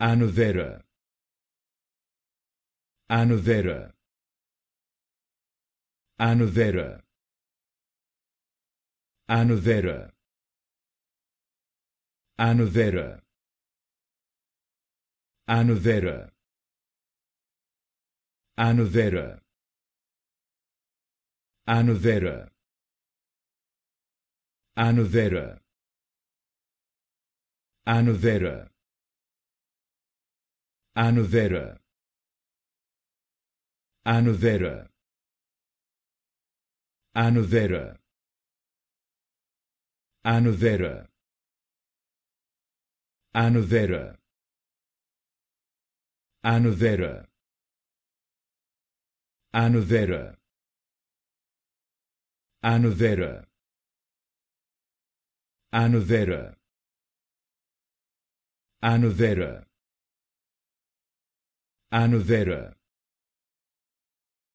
Aloe vera. Aloe vera. Aloe vera. Aloe vera. Aloe vera. Aloe vera. Aloe vera. Aloe vera aloe vera aloe vera aloe vera aloe vera aloe vera aloe vera aloe vera aloe vera Aloe vera